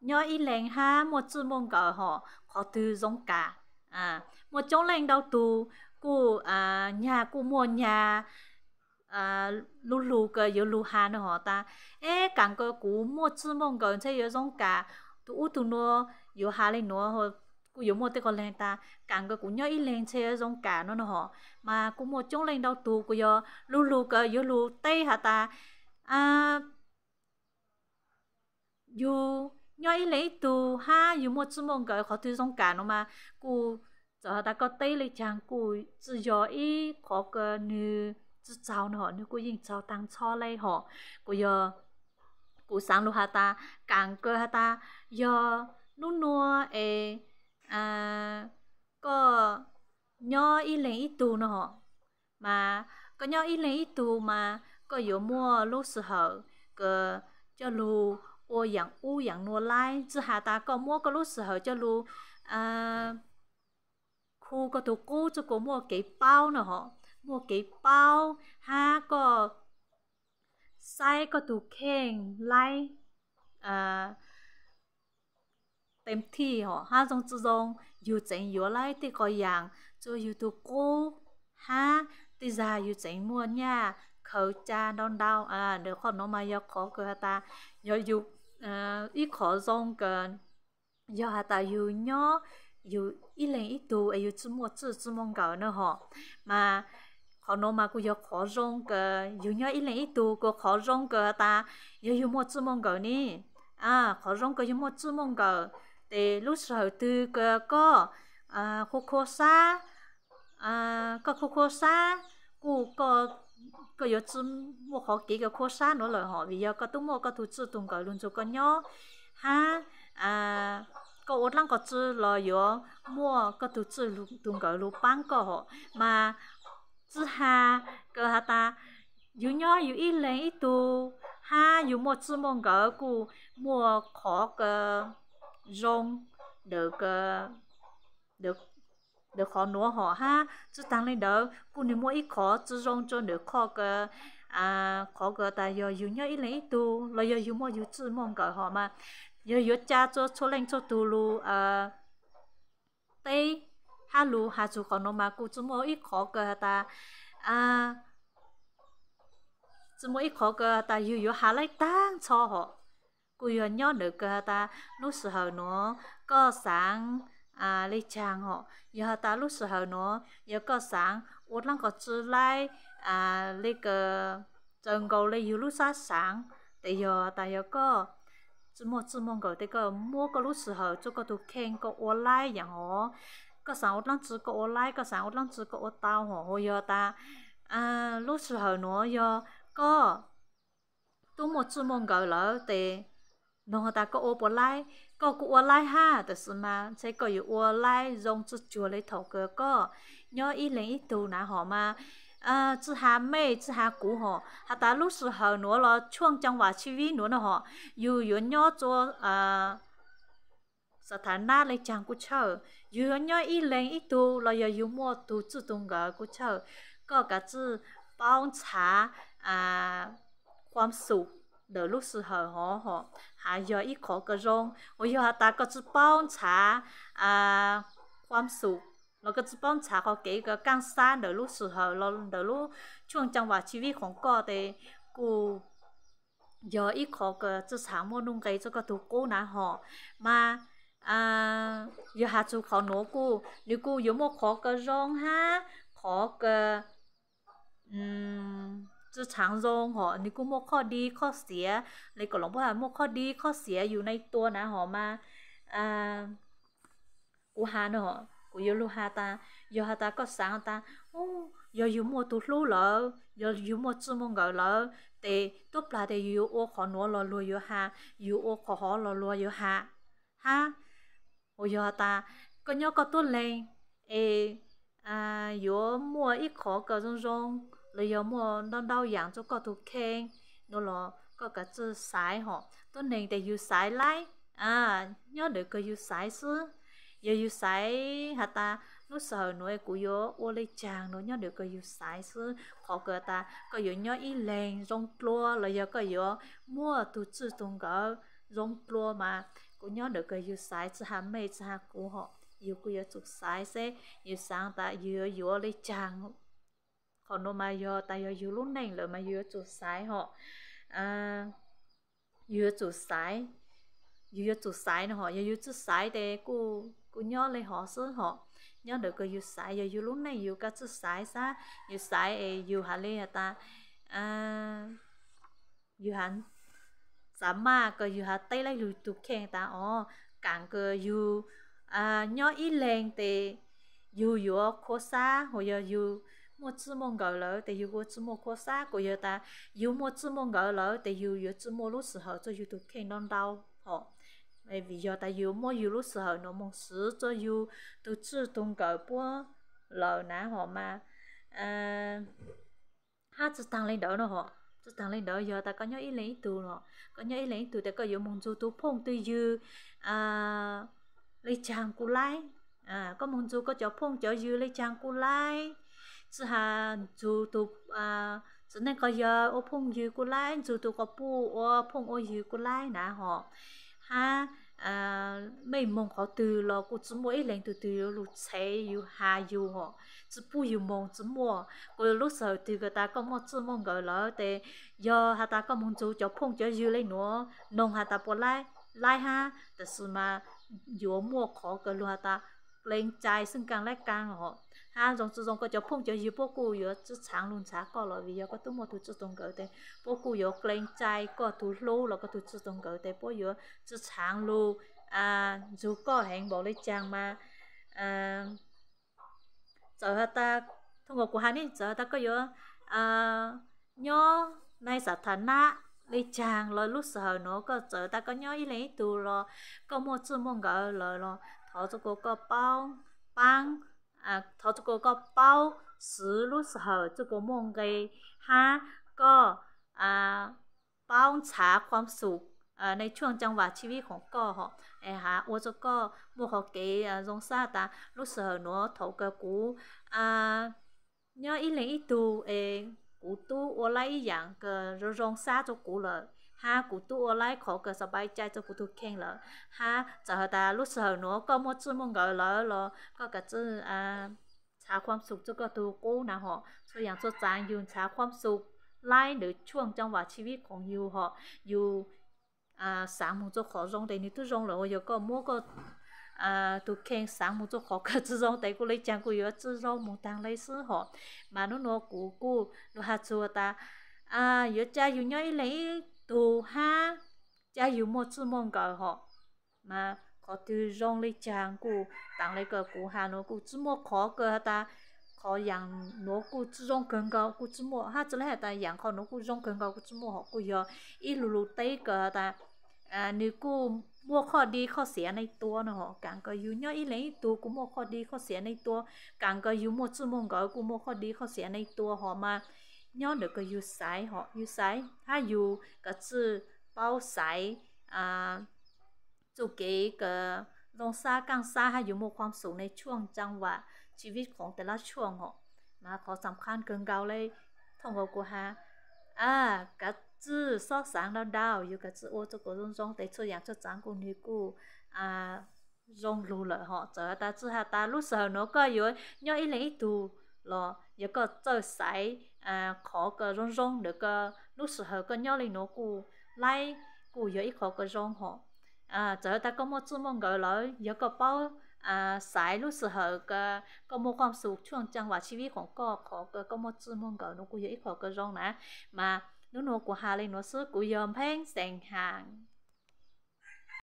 nhớ y lệnh ha một chữ mông cỡ họ khó tư giống cả à một chỗ lệnh đầu tù cụ à nhà cụ mua nhà à lù lù cơ yếu lù hà nữa họ ta ê càng cơ cụ một chút mong cỡ chơi yếu giống cả tụ u tụ nó yếu hà lên nữa, họ cụ yếu một tên con lên ta càng cơ cụ nhớ y lệnh chơi yếu giống cả nó nữa họ mà cụ một chỗ lệnh đầu tù cụ yếu lù lù cơ yếu lù tây hà ta à dù nhoi lấy tu ha dù một số mong cái khó thứ song cả nó mà cô cho ta có tây lấy chàng cô tự do ý khó cái nữ tự chào nó nữ cô yên chào tăng cho lấy họ cô giờ cô sáng lúc ha ta càng cơ ha ta giờ nô nô e à có nhoi ý lấy tu nó họ mà có nhoi ý lấy tu mà có dù mua lúc sự hở cơ cho lù ô yang u yang nua lai chứ hà ta có mua cái lúc sở cho lu à khu có tụ cũ cho cô mua cái bao nữa họ mua cái bao ha có sai có tụ khen lai à tem thi họ ha dòng chữ dòng dù chén dù lai thì có yang cho dù tụ cũ ha thì già dù chén mua nha khẩu cha đón đau à được không nó mà do khó cơ ta do dù ít khó dòng cái giờ hà ta yêu nhó yêu ít lên ít tu yêu chỉ mua chỉ chỉ mong cái nữa họ mà họ nói mà cũng yêu khó dòng cái yêu nhó ít lên ít tu có khó dòng cái ta yêu yêu mua chỉ mong cái nè à khó dòng cái yêu mua chỉ mong cái thì lúc sau từ cái có à khô khô sa à có khô khô sa cũng có ก็ยจุนมัวขอเกี่ยวกับโคซ่าหนูเลยหอวิยก็ตุ้มมัวก็ทุจุตุงก็ลุนจุก็ย่อฮะอ่าก็อดลังก็จื้อลอยอมัวก็ตุจื้อตุงก็ลูปังก็หอมาจื้อฮาก็ฮาตาอยู่ย่ออยู่อีเลงอีตูฮาอยู่มัวจื้อมงก็กูมัวขอก็รงเด็กก็เด็ก để khó nua họ ha chú tăng lên đó cô nếu mỗi ít khó chú rong cho nữa khó cơ à khó cơ ta giờ yêu nhau ít lấy tu lo giờ yêu mỗi yêu chú mong gọi họ mà giờ yêu cha cho cho lên cho tu lu à tây ha lu ha chú khó nó mà cô chú mỗi ít khó cơ ta à chú mỗi ít khó cơ ta yêu yêu ha lại tăng cho họ cô yêu nhớ nữa cơ ta lúc sau hờ nó có sáng à lấy chàng họ giờ ta lúc sửa hở nó giờ có sáng uất lăng có chữ lại à lấy cái chân cầu lấy lúc sáng sáng thì giờ ta giờ có chỉ một chỉ mong cầu thì có mua cái lúc sửa hở cho cái tụ khen có uất lại giờ họ có sáng uất lăng chữ có uất lại có sáng uất lăng chữ có uất tao họ giờ ta à lúc sửa hở nó giờ có tu một chỉ mong cầu lỡ thì nó ta có ô bỏ lại có cụ ô lại ha แต่สุมาใช้ก็อยู่โอไล่รงจุดจัวเลยถอกก็ย่ออีเลงอีตูนะหอมา呃，自下美，自下古吼，哈达路时候挪了创จังหวะชีวิต挪了吼，有有鸟做呃，สถานะเลยจังกูเช่าอยู่ย่ออีเลงอีตูเราอย่าอยู่มั่วตูจุดตรงกับกูเช่าก็กะจื้อป้องชาอ่าความสุข đầu lúc sự hở họ họ giờ ít khó cái rong ôi giờ ta có chút bao trà à quan sụp nó cái chút trà có cái cái căng xa đầu lúc sự hở nó lúc chuông trong và chi vi không có thì cô giờ ít khó cái chút sáng mua nung cái cho cái thủ cô nà họ mà à giờ hạ chú khó nổ cô nếu cô yếu một khó cái rong ha khó cái um จะฉางรงหออนี่กูมกข้อดีข้อเสียเลยก็หลวงพ่อหามกข้อดีข้อเสียอยู่ในตัวนะหอมา อ่า กูหาเนาะกูยลูหาตายหาตาก็สางตาโอ้ยอยู่มัวตุลูเหรอยอยู่มัวจุมงเกเหรอแต่ตัวปลาแต่อยู่โอขอนัวรอรัวอยูหาอยู่โอขอหอรอรัวอยู่หาฮะโอยาตาก็ยาอก็ต้นเลยเออ่าอยู่มัวอีขอก็รงรง rồi giờ mua nó đau dạng cho có thuộc khen nó lo có cả chữ sai họ tôi nên để yêu sai lại à nhớ được cái yêu sai xứ giờ yêu sai hả ta nó sợ nó của yo ô lê chàng nó nhớ được cái yêu sai xứ họ cơ ta có yo nhớ y lên rong tua rồi giờ có yo mua tu chữ tung gỡ rong tua mà cũng nhớ được cái yêu sai chữ ha mê chữ ha của họ yêu của yo chụp sai sẽ yêu sáng ta yêu yo lê chàng họ nó mà yo ta yo yêu lúc này là mà yêu chủ sai họ à yo chủ sai yo chủ sai nó họ yo yo chủ sai để cô cô nhớ lấy họ số họ nhớ được cái yêu sai yo yêu lúc này yo cái chủ sai sa yêu sai e yêu hà lê ta à yo hắn giảm mà cái yêu hà tây lấy lùi tụt khen ta ó càng cái yêu, à nhớ ít lên thì yo yo khó xa hoặc yêu một chữ mông gạo lỡ thì yêu một chữ mông khó xa có yêu ta yêu một chữ mông gạo lỡ thì yêu yêu chữ mông lúc sự hở cho yêu tụt khen non đau họ bởi vì do ta yêu mỗi yêu lúc sự hở nó mong sứ cho yêu tụt chữ tung gạo búa lỡ ná họ mà à hát chữ tăng lên đỡ nó họ chữ tăng lên đỡ giờ ta có nhớ ý lấy tụ nó có nhớ ý lấy tụ ta có yêu mong chú tụ phong tư dư à lấy chàng cú lái à có mong chú có cho phong cho dư lấy chàng cú lái zi 只哈就都啊，只那个要我碰遇过来，就都个不我碰我遇过来那哈，哈啊，每梦好 từ lo cô chỉ mỗi lần từ từ lu chế yêu hà yêu họ, chỉ bu yêu mong chỉ mua, cô lúc sau từ cái ta có một chỉ mong gọi là để do hà ta có muốn chú cho phong cho yêu lên nữa, nông hà ta bỏ lại lại ha, แต่สุมาอยู่มั่วขอเกินรัวตาเกรงใจซึ่งกันและกันเหรอ à rong chú rong có cho phong cho yêu bố cụ yêu chú sáng luôn sáng có là vì yêu có tu một tu chú rong cỡ thế bố cụ yêu lên trái có tu lô là có tu chú rong cỡ thế bố yêu chú sáng lô à dù có hẹn bỏ lấy chàng mà à cháu giờ ta thông qua của hắn cháu giờ ta có yêu à nhớ nay sát thần na lấy chàng rồi lúc sợ nó có giờ ta có nhớ ý lấy tu rồi có một chút mong gỡ rồi rồi thọ cho cô có bao băng 啊，他这个个宝石的时候，这个梦给他个啊帮查ความสุขในช่วงจังหวะชีวิตของก็ไอ้ฮะว่าจะก็มัวเขาเกยรงซาตารู้สึกเนาะถูกกูอ่าเนี่ยอีเหลงอีตูเองกูตู้ว่าไรอย่างก็รงซาจะกูเลย ha cụ tu ở lại khó cơ sao bay chạy cho cụ tu khen lỡ ha giờ ta lúc sợ nó có một chút mong gọi lỡ lỡ có cả chữ à trả ความสุขจะก็ตัวกูนะฮะช่วยอย่างสุดจางยืน trả ความสุขไล่หรือช่วงจังหวะชีวิตของยูฮะยูอ่าสามมุจะขอร้องแต่นี่ตัวร้องแล้วยูก็มั่วก็อ่าตัวแข่งสามมุจะขอก็จะร้องแต่กูเลยจังกูอยู่จะร้องมุตังเลยซื้อฮะมาโน่นกูกูดูฮะจัวตาอ่าอยู่ใจอยู่ย่อยเลย tu ha cha yu mo chu mong ga ho mà có từ rong li chàng cụ tặng lấy cái cụ hà nó cụ chu mo khó cơ ta khó yang nó cụ chu rong cần ga cụ chu mo ha chứ là ta yang khó nó cụ rong cần ga cụ chu mo họ cụ yo ít lù lù tây cơ ta à nếu cụ mua khó đi khó xé này tua nó họ càng có yu nhớ ít lấy tua cũng mua khó đi khó xé này tua càng có yu mo chu mong ga cụ mua khó đi khó xé này tua họ mà nhớ được cái yêu sai họ yêu sai ha yêu cái chữ bao sai à chú cái cái dòng xa càng xa hay yêu một ความสูงในช่วงจังหวะชีวิตของแต่ละช่วงเหรอมาขอสำคัญเกินเกาเลยท่องกูฮะอ่ากะจื้อซอกสางเราดาวอยู่กะจื้อโอ้จะกูรุ่งรงแต่ช่วยอย่างจะจางกูนี่กูอ่ารงรู้เลยเหรอเจอตาจื้อฮะตาลูกเสือเนาะก็อยู่ย่ออีเล่ตูหรอ有个做晒啊，考个融融那个，那时候个鸟里那个来个有一考个融哈，啊，这他个么子么个来有个包啊晒那时候个个么ความสุขช่วงจังหวะชีวิตของก็ขอก็ก็มจื้อมงก็นูกูอยู่อีกขอก็ร้องนะมานูนูกูหาเลยนูซื้อกูยอมแพงแสงห่าง